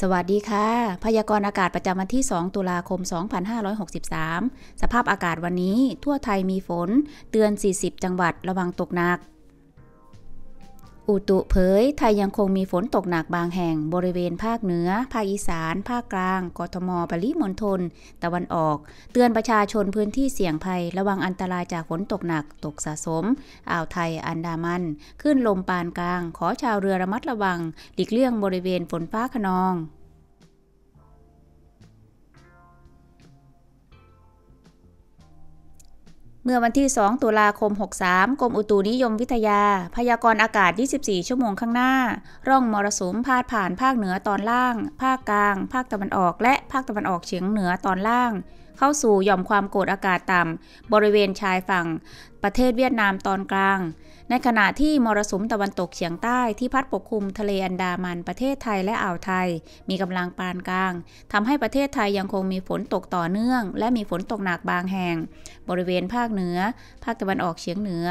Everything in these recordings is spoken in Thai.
สวัสดีค่ะ พยากรณ์อากาศประจำวันที่ 2 ตุลาคม 2563 สภาพอากาศวันนี้ ทั่วไทยมีฝน เตือน 40 จังหวัดระวังตกหนักอุตุเผยไทยยังคงมีฝนตกหนักบางแห่งบริเวณภาคเหนือภาคอีสาน ภาคกลางกทมปริมณฑลตะวันออก เตือนประชาชนพื้นที่เสี่ยงภัยระวังอันตรายจากฝนตกหนักตกสะสม อ่าวไทยอันดามัน ขึ้นลมปานกลาง ขอชาวเรือระมัดระวังหลีกเลี่ยงบริเวณฝนฟ้าขนองเมื่อวันที่ 2 ตุลาคม 63 กรมอุตุนิยมวิทยา พยากรณ์อากาศ 24 ชั่วโมงข้างหน้า ร่องมรสุมพาดผ่านภาคเหนือตอนล่าง ภาคกลาง ภาคตะวันออก และภาคตะวันออกเฉียงเหนือตอนล่างเข้าสู่หย่อมความกดอากาศต่ำบริเวณชายฝั่ง ประเทศเวียดนามตอนกลาง ในขณะที่มรสุมตะวันตกเฉียงใต้ที่พัดปกคลุมทะเลอันดามันประเทศไทยและอ่าวไทย มีกำลังปานกลางทำให้ประเทศไทยยังคงมีฝนตกต่อเนื่อง และมีฝนตกหนักบางแห่ง บริเวณภาคเหนือ ภาคตะวันออกเฉียงเหนือ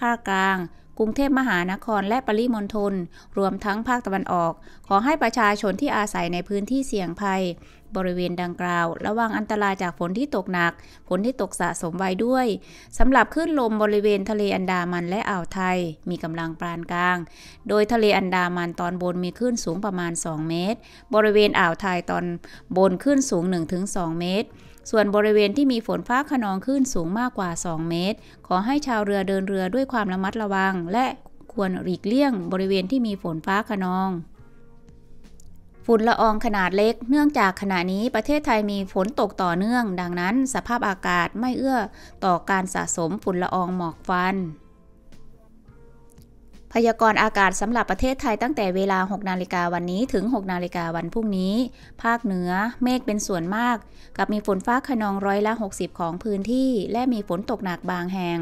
ภาคกลางกรุงเทพมหานครและปริมณฑล รวมทั้งภาคตะวันออก ขอให้ประชาชนที่อาศัยในพื้นที่เสี่ยงภัย บริเวณดังกล่าว ระวังอันตรายจากฝนที่ตกหนัก ฝนที่ตกสะสมไว้ด้วย สำหรับคลื่นลมบริเวณทะเลอันดามันและอ่าวไทย มีกำลังปานกลาง โดยทะเลอันดามันตอนบนมีคลื่นสูงประมาณ 2 เมตร บริเวณอ่าวไทยตอนบนคลื่นสูง 1-2 เมตรส่วนบริเวณที่มีฝนฟ้าขนองขึ้นสูงมากกว่า 2 เมตร ขอให้ชาวเรือเดินเรือด้วยความระมัดระวัง และควรหลีกเลี่ยงบริเวณที่มีฝนฟ้าขนอง ฝุ่นละอองขนาดเล็ก เนื่องจากขณะนี้ประเทศไทยมีฝนตกต่อเนื่อง ดังนั้นสภาพอากาศไม่เอื้อต่อการสะสมฝุ่นละอองหมอกฟันพยากรณ์อากาศสำหรับประเทศไทยตั้งแต่เวลา 6 นาฬิกาวันนี้ถึง 6 นาฬิกาวันพรุ่งนี้ ภาคเหนือ เมฆเป็นส่วนมาก กับมีฝนฟ้าขนองร้อยละ 60 ของพื้นที่ และมีฝนตกหนักบางแห่ง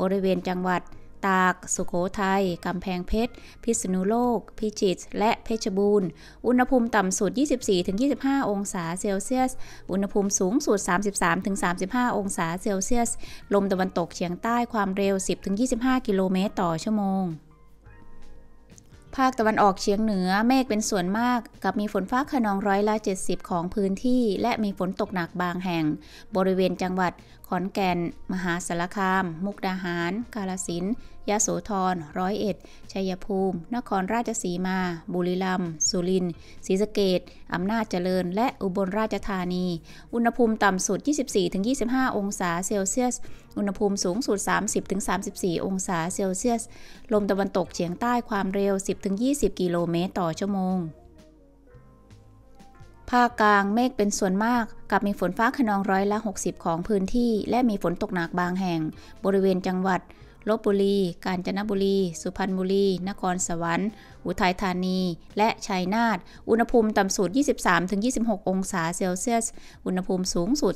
บริเวณจังหวัด ตาก สุโขทยัย กำแพงเพชร พิษณุโลก พิจิตร และเพชรบูรณ์อุณหภูมิต่ำสุด 24-25 องศาเซลเซียส อุณหภูมิสูงสุด 33-35 องศาเซลเซียส ลมตะวันตกเฉียงใต้ความเร็ว10-25กิโลเมตรต่อชั่วโมงภาคตะวันออกเฉียงเหนือ เมฆเป็นส่วนมากกับมีฝนฟ้าขนองร้อยละ70 ของพื้นที่ และมีฝนตกหนักบางแห่ง บริเวณจังหวัด ขอนแก่นมหาสารคาม มุกดาหาร กาลสินยโสธรร้อยเอ็ดชัยภูมิ นครราชสีมา บุรีรัมย์ สุรินทร์ศรีสะเกดอำนาจเจริญ และอุบลราชธานี อุณหภูมิต่ำสุด24-25 องศาเซลเซียส อุณหภูมิสูงสุด30-34 องศาเซลเซียส ลมตะวันตกเฉียงใต้ความเร็ว 10-20 กิโลเมตรต่อชั่วโมง ภาคกลางเมฆเป็นส่วนมาก กับมีฝนฟ้าขนองร้อยละ 60 ของพื้นที่ และมีฝนตกหนักบางแห่ง บริเวณจังหวัดลบบุรี กาญจนบุรี สุพรรณบุรี นครสวรรค์ อุทัยธานี และชัยนาท อุณหภูมิต่ำสุด23-26 องศาเซลเซียส อุณหภูมิสูงสุด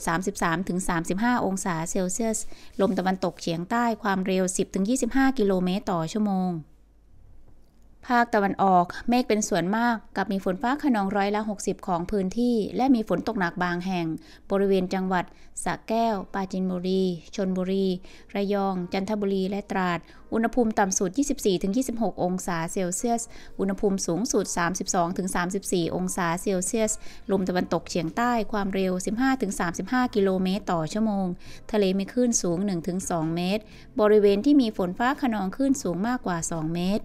33-35 องศาเซลเซียส ลมตะวันตกเฉียงใต้ความเร็ว 10-25 กิโลเมตร ต่อชั่วโมงภาคตะวันออกเมฆเป็นส่วนมากกับมีฝนฟ้าขนองร้อยละ 60 ของพื้นที่และมีฝนตกหนักบางแห่ง บริเวณจังหวัดสระแก้วปราจินบุรี ชนบุรี ระยอง จันทบุรีและตราด อุณหภูมิต่ำสุด24-26 องศาเซลเซียส อุณหภูมิสูงสุด 32-34 องศาเซลเซียส ลมตะวันตกเฉียงใต้ความเร็ว 15-35กิโลเมตรต่อชั่วโมง ทะเลมีคลื่นสูง 1-2 เมตร บริเวณที่มีฝนฟ้าขนองคลื่นสูงมากกว่า 2 เมตร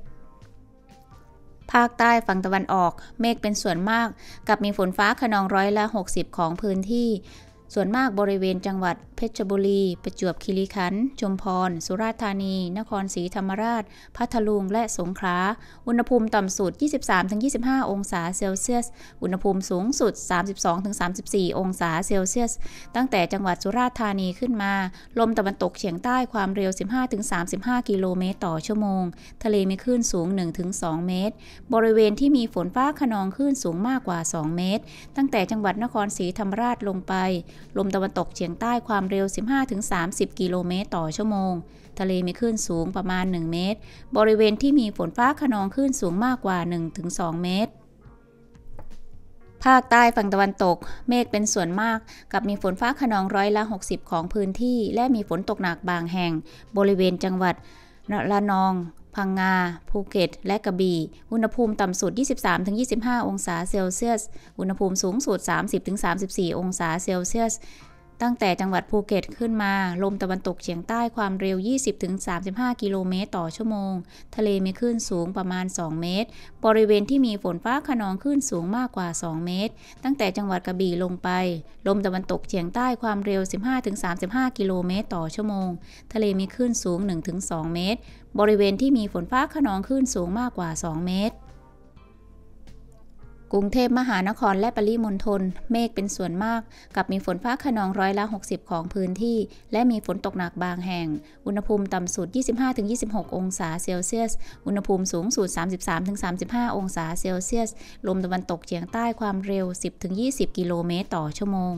ภาคใต้ฝั่งตะวันออกเมฆเป็นส่วนมากกับมีฝนฟ้าขนองร้อยละ 60 ของพื้นที่ส่วนมากบริเวณจังหวัดเพชรบุรี ประจวบคีรีขันธ์ชุมพร สุราษฎร์ธานี นครศรีธรรมราช พัทลุง และสงขลา อุณหภูมิต่ำสุด 23-25 องศาเซลเซียส อุณหภูมิสูงสุด 32-34 องศาเซลเซียส ตั้งแต่จังหวัดสุราษฎร์ธานีขึ้นมา ลมตะวันตกเฉียงใต้ความเร็ว 15-35 กิโลเมตรต่อชั่วโมง ทะเลมีคลื่นสูง 1-2 เมตร บริเวณที่มีฝนฟ้าขนองคลื่นสูงมากกว่า 2 เมตร ตั้งแต่จังหวัดนครศรีธรรมราชลงไปลมตะวันตกเฉียงใต้ความเร็ว 15-30 กิโลเมตรต่อชั่วโมง ทะเลมีคลื่นสูงประมาณ 1 เมตร บริเวณที่มีฝนฟ้าขนองคลื่นสูงมากกว่า 1-2 เมตร ภาคใต้ฝั่งตะวันตกเมฆเป็นส่วนมากกับมีฝนฟ้าขนองร้อยละ 60 ของพื้นที่ และมีฝนตกหนักบางแห่ง บริเวณจังหวัดระนองพังงา ภูเก็ต และกระบี่ อุณหภูมิต่ำสุด 23-25 องศาเซลเซียส อุณหภูมิสูงสุด 30-34 องศาเซลเซียสตั้งแต่จังหวัดภูเก็ตขึ้นมา ลมตะวันตกเฉียงใต้ ความเร็ว20-35กิโลเมตรต่อชั่วโมงทะเลมีคลื่นสูงประมาณ 2 เมตร บริเวณที่มีฝนฟ้าขนองคลื่นสูงมากกว่า 2 เมตร ตั้งแต่จังหวัดกระบี่ลงไป ลมตะวันตกเฉียงใต้ ความเร็ว 15-35 กิโลเมตร ต่อชั่วโมง ทะเลมีคลื่นสูง 1-2 เมตร บริเวณที่มีฝนฟ้าขนองคลื่นสูงมากกว่า 2 เมตรกรุงเทพมหานครและปริมณฑลเมฆเป็นส่วนมากกับมีฝนฟ้าขนองร้อยละ 60 ของพื้นที่ และมีฝนตกหนักบางแห่ง อุณหภูมิต่ำสุด 25-26 องศาเซลเซียส อุณหภูมิสูงสุด 33-35 องศาเซลเซียส ลมตะวันตกเฉียงใต้ความเร็ว 10-20 กิโลเมตรต่อชั่วโมง